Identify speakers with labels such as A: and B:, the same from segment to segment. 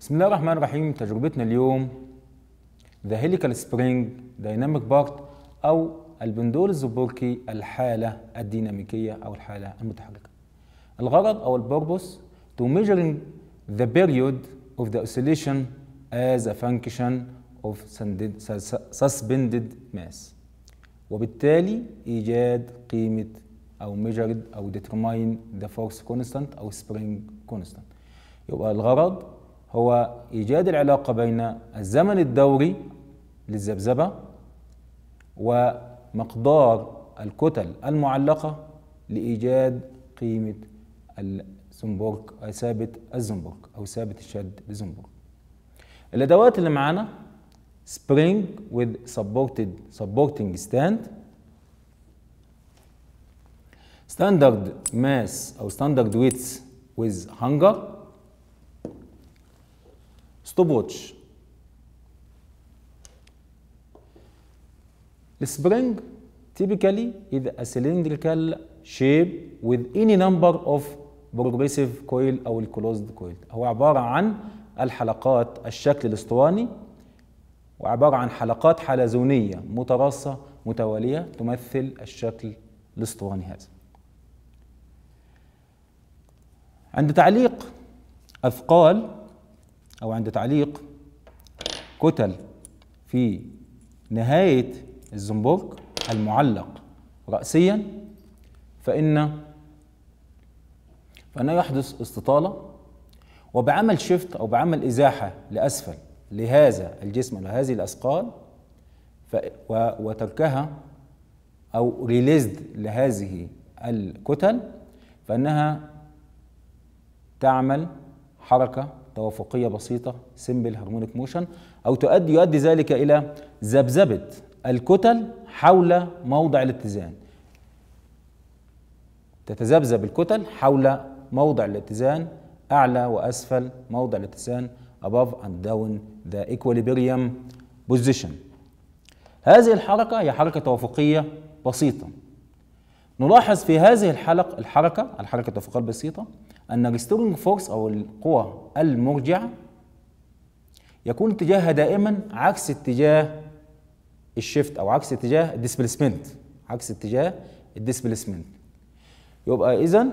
A: بسم الله الرحمن الرحيم تجربتنا اليوم ذا هيليكال سبرينج دايناميك بارت او البندول الزبركي الحالة الديناميكية او الحالة المتحركة الغرض او البربوس to ميجرينج the period of the oscillation as a function of suspended mass وبالتالي ايجاد قيمة او measured او determine the force constant او spring constant يبقى الغرض هو إيجاد العلاقة بين الزمن الدوري للذبذبة ومقدار الكتل المعلقة لإيجاد قيمة الزنبرك ثابت الزنبرك أو ثابت الشد لزنبرك الأدوات اللي معانا سبرينج with supported supporting stand ستاندرد ماس أو ستاندرد ويتس with hanger ستوب ووتش السبرينج typically is a cylindrical shape with any number of progressive coil او الكلوزد كويل هو عباره عن الحلقات الشكل الاسطواني وعباره عن حلقات حلزونيه متراصه متواليه تمثل الشكل الاسطواني هذا عند تعليق اثقال أو عند تعليق كتل في نهاية الزنبرك المعلق رأسيا فإن فإنه يحدث استطالة وبعمل شفت أو بعمل إزاحة لأسفل لهذا الجسم هذه الأثقال وتركها أو ريليزد لهذه الكتل فإنها تعمل حركة توافقية بسيطة سيمبل هارمونيك موشن أو تؤدي يؤدي ذلك إلى ذبذبة الكتل حول موضع الاتزان تتذبذب الكتل حول موضع الاتزان أعلى وأسفل موضع الاتزان above and down the equilibrium position هذه الحركة هي حركة توافقية بسيطة نلاحظ في هذه الحلقة الحركة الحركة التوافقية البسيطة أن الريستورنج فورس أو القوى المرجعة يكون اتجاهها دائما عكس اتجاه الشيفت أو عكس اتجاه الديسبلسمنت عكس اتجاه الديسبلسمنت يبقى إذا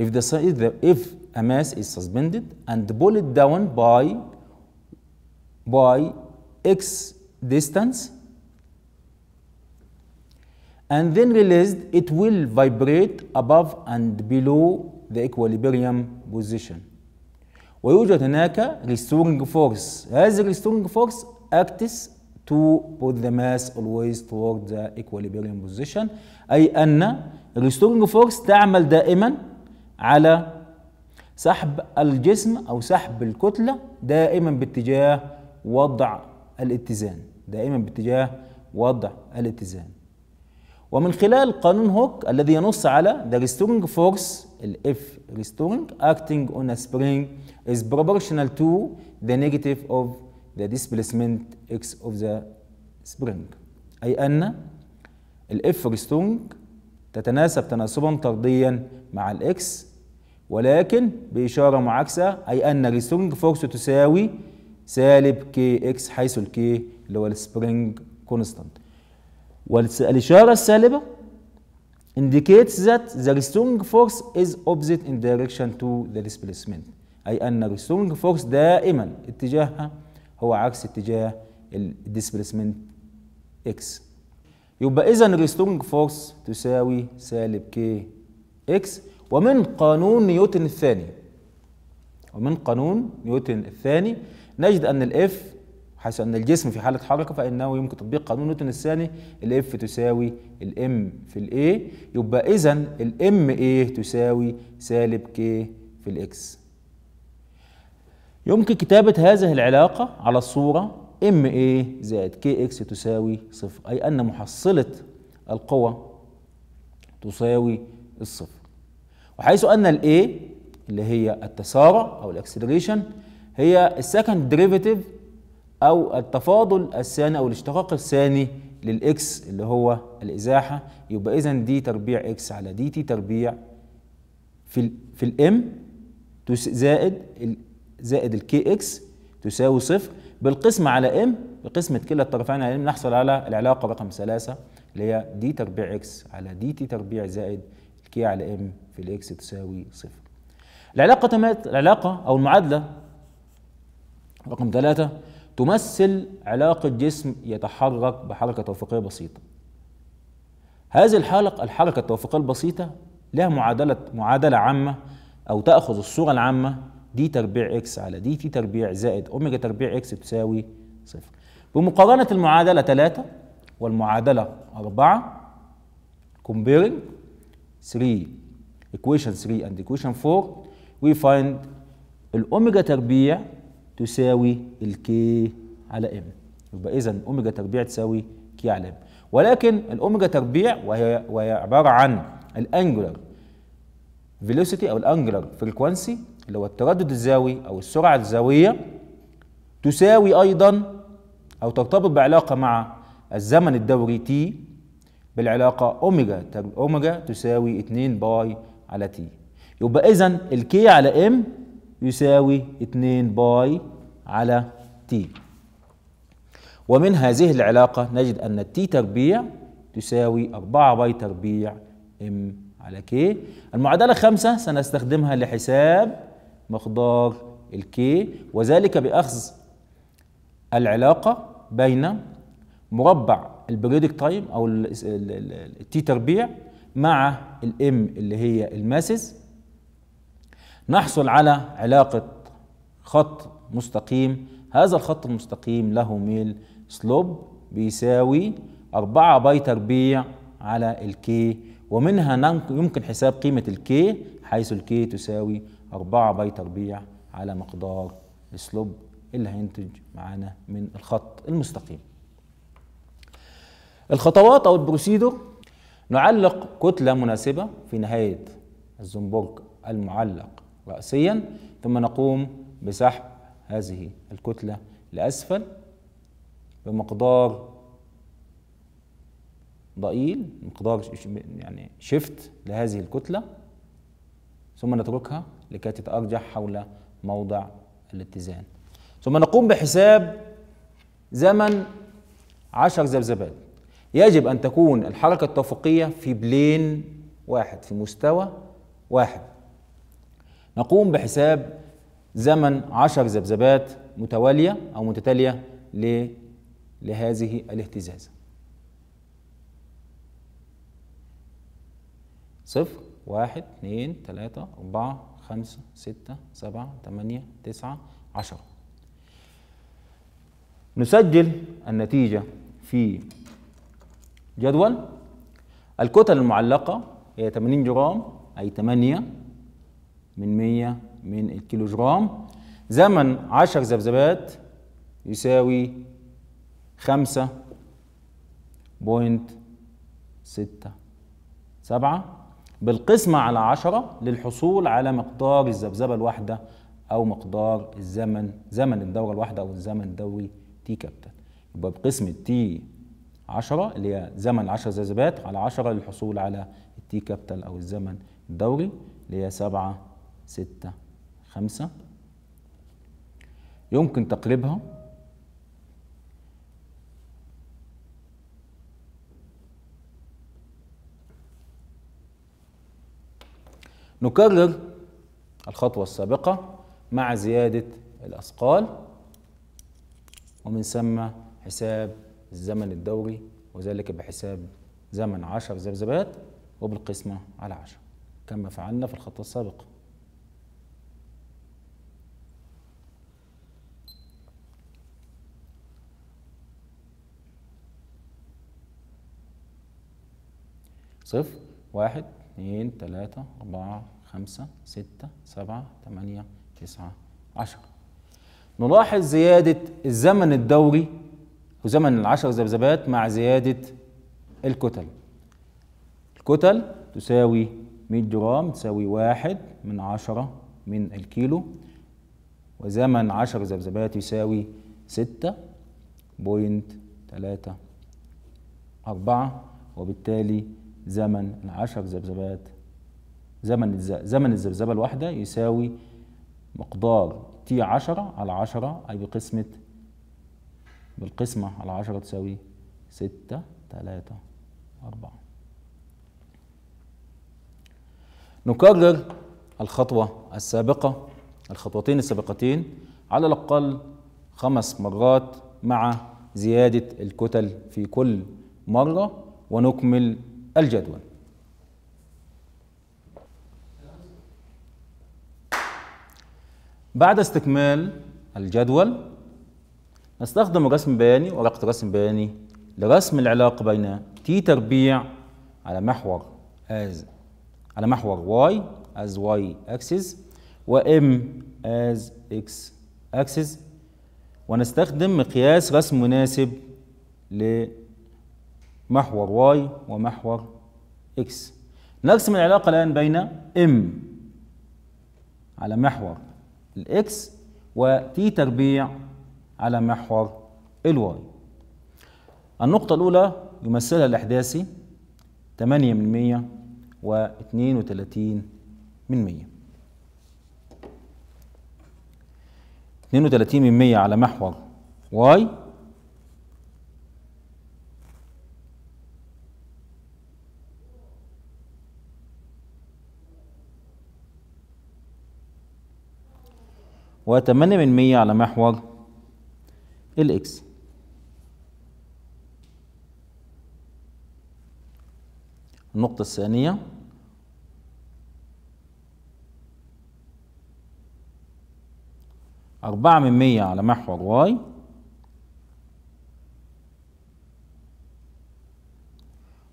A: if the if a mass is suspended and pulled down by by x distance and then released, it will vibrate above and below the equilibrium position. ويوجد هناك restoring force. هذا restoring force acts to put the mass always toward the equilibrium position أي أن restoring force تعمل دائما على سحب الجسم أو سحب الكتلة دائما باتجاه وضع الاتزان دائما باتجاه وضع الاتزان ومن خلال قانون هوك الذي ينص على the restoring force ال F restoring acting on a spring is proportional to the negative of the displacement X of the spring أي أن ال F restoring تتناسب تناسبا طرديا مع ال X ولكن بإشارة معاكسة أي أن restoring force تساوي سالب كي X حيث الكي اللي هو السبرينج كونستانت والإشارة السالبة indicates that the restoring force is opposite in direction to the displacement أي أن restoring force دائما اتجاهها هو عكس اتجاه displacement x يبقى إذا restoring force تساوي سالب k x ومن قانون نيوتن الثاني ومن قانون نيوتن الثاني نجد أن الاف حيث أن الجسم في حالة حركة فإنه يمكن تطبيق قانون نيوتن الثاني ال تساوي الام في الاي يبقى إذا الام اي تساوي سالب كي في الاكس يمكن كتابة هذه العلاقة على الصورة اي زائد اكس تساوي صفر أي أن محصلة القوى تساوي الصفر وحيث أن الاي اللي هي التسارع أو الأكسلريشن هي السكند ديريفيتيف أو التفاضل الثاني أو الاشتقاق الثاني للإكس اللي هو الإزاحة يبقى إذا دي تربيع إكس على دي تي تربيع في الـ في الإم زائد الـ زائد الكي إكس تساوي صفر بالقسم على إم بقسمة كلا الطرفين على إم نحصل على العلاقة رقم ثلاثة اللي هي دي تربيع إكس على دي تي تربيع زائد الكي على إم في الإكس تساوي صفر العلاقة تمت العلاقة أو المعادلة رقم ثلاثة تمثل علاقة جسم يتحرك بحركة توفيقية بسيطة هذه الحلقة الحركة التوفيقية البسيطة لها معادلة معادلة عامة أو تأخذ الصورة العامة دي تربيع إكس على دي تي تربيع زائد أوميجا تربيع إكس تساوي صفر بمقارنة المعادلة 3 والمعادلة 4 comparing 3 equation 3 and equation 4 we find الأوميجا تربيع تساوي الكي على ام يبقى اذا اوميجا تربيع تساوي كي على ام ولكن الاوميجا تربيع وهي وهي عباره عن الانجلر فيلوسيتي او الانجلر فريكوانسي اللي هو التردد الزاوي او السرعه الزاويه تساوي ايضا او ترتبط بعلاقه مع الزمن الدوري تي بالعلاقه اوميجا اوميجا تساوي 2 باي على تي يبقى اذا الكي على ام يساوي 2 باي على تي ومن هذه العلاقة نجد أن تي تربيع تساوي 4 باي تربيع ام على كي المعادلة 5 سنستخدمها لحساب مقدار الكي وذلك بأخذ العلاقة بين مربع البريودك تايم أو التي تربيع مع الام اللي هي الماسز نحصل على علاقة خط مستقيم هذا الخط المستقيم له ميل سلوب بيساوي 4 باي تربيع على الكي ومنها يمكن حساب قيمة الكي حيث الكي تساوي 4 باي تربيع على مقدار السلوب اللي هينتج معانا من الخط المستقيم الخطوات أو البروسيدور نعلق كتلة مناسبة في نهاية الزنبرك المعلق رأسيا ثم نقوم بسحب هذه الكتلة لأسفل بمقدار ضئيل مقدار يعني شفت لهذه الكتلة ثم نتركها لكي تتأرجح حول موضع الاتزان ثم نقوم بحساب زمن عشر ذبذبات يجب أن تكون الحركة التوافقية في بلين واحد في مستوى واحد نقوم بحساب زمن عشر ذبذبات متوالية أو متتالية لهذه الاهتزازة صفر واحد اثنين ثلاثة أربعة خمسة ستة سبعة ثمانية تسعة عشرة نسجل النتيجة في جدول الكتل المعلقة هي 80 جرام أي 8 من 100 من الكيلو جرام زمن 10 ذبذبات يساوي 5.67 بالقسمة على 10 للحصول على مقدار الذبذبة الواحدة أو مقدار الزمن زمن الدورة الواحدة أو الزمن الدوري تي كابتن يبقى بقسمة تي 10 اللي هي زمن 10 ذبذبات على 10 للحصول على التي كابتل أو الزمن الدوري اللي هي 7 ستة خمسة يمكن تقريبها نكرر الخطوة السابقة مع زيادة الأثقال ومن ثم حساب الزمن الدوري وذلك بحساب زمن عشر ذبذبات وبالقسمة على عشر كما فعلنا في الخطوة السابقة صفر واحد اثنين تلاتة أربعة خمسة ستة سبعة تمانية تسعة عشرة نلاحظ زيادة الزمن الدوري وزمن العشر ذبذبات مع زيادة الكتل الكتل تساوي 100 جرام تساوي واحد من عشرة من الكيلو وزمن عشر ذبذبات يساوي ستة بوينت تلاتة أربعة وبالتالي زمن العشر ذبذبات زمن زمن الذبذبة الواحدة يساوي مقدار تي 10 على 10 أي بقسمة بالقسمة على 10 تساوي 6 3 4 نكرر الخطوة السابقة الخطوتين السابقتين على الأقل خمس مرات مع زيادة الكتل في كل مرة ونكمل الجدول بعد استكمال الجدول نستخدم رسم بياني ورقة رسم بياني لرسم العلاقة بين تي تربيع على محور as على محور y as y axis و m as x axis ونستخدم مقياس رسم مناسب ل محور واي ومحور اكس نرسم العلاقة الآن بين ام على محور الاكس وتي تربيع على محور الواي النقطة الأولى يمثلها الإحداثي 8 من 100 و 32 من 100 32 من 100 على محور واي وتمانية من مية على محور الإكس النقطة الثانية أربعة من مية على محور واي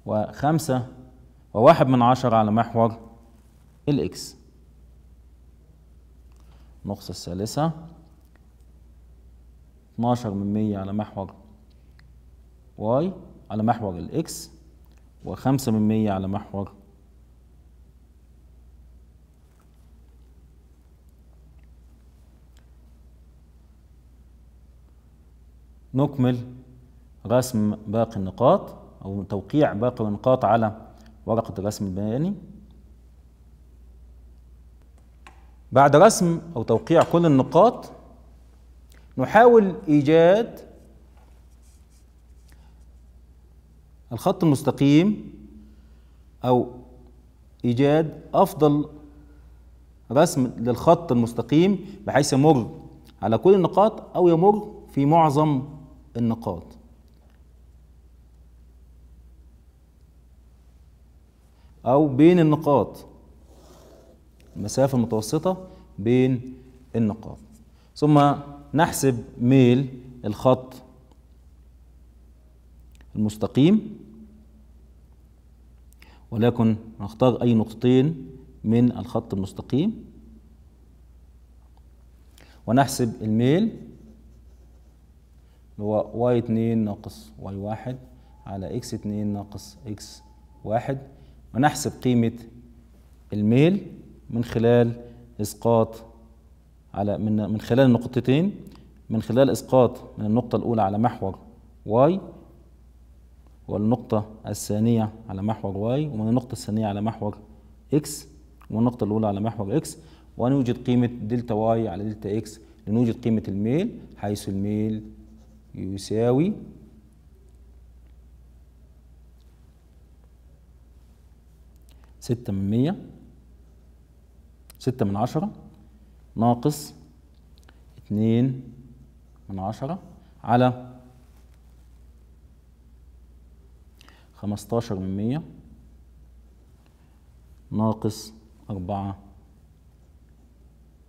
A: وخمسة وواحد من عشرة على محور الإكس النقطة الثالثة 12 من 100 على محور واي على محور الاكس و5 من 100 على محور نكمل رسم باقي النقاط أو توقيع باقي النقاط على ورقة الرسم البياني بعد رسم أو توقيع كل النقاط نحاول إيجاد الخط المستقيم أو إيجاد أفضل رسم للخط المستقيم بحيث يمر على كل النقاط أو يمر في معظم النقاط أو بين النقاط المسافة المتوسطة بين النقاط ثم نحسب ميل الخط المستقيم ولكن نختار أي نقطتين من الخط المستقيم ونحسب الميل اللي هو y2 ناقص y1 على x2 ناقص x1 ونحسب قيمة الميل من خلال اسقاط على من من خلال النقطتين من خلال اسقاط من النقطه الاولى على محور واي والنقطة الثانية على محور واي ومن النقطة الثانية على محور اكس والنقطة الأولى على محور اكس ونوجد قيمة دلتا واي على دلتا اكس لنوجد قيمة الميل حيث الميل يساوي ستة من مية ستة من عشرة ناقص اتنين من عشرة على خمستاشر من مية ناقص أربعة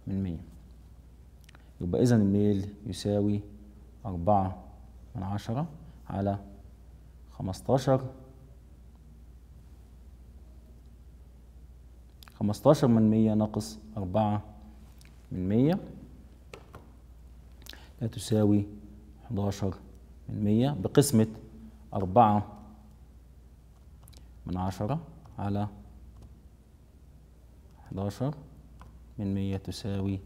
A: من مية يبقى إذا الميل يساوي أربعة من عشرة على خمستاشر 15 من 100 ناقص 4 من 100 لا تساوي 11 من 100 بقسمة 4 من 10 على 11 من 100 تساوي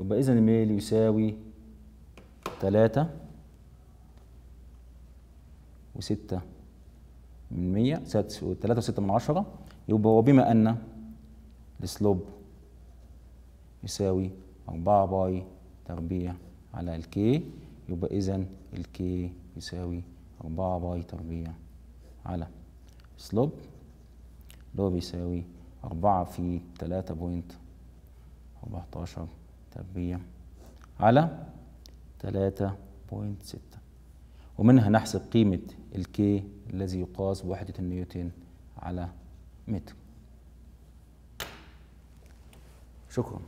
A: يبقى إذا الميل يساوي 3 و6 من 100 3 و6 من 10 يبقى وبما أن السلوب يساوي 4 باي تربيع على الكي يبقى إذا الكي يساوي 4 باي تربيع على سلوب اللي هو بيساوي 4 في 3.14 تربيع على 3.6 ومنها نحسب قيمة الكي الذي يقاس بوحدة النيوتن على متر 辛苦。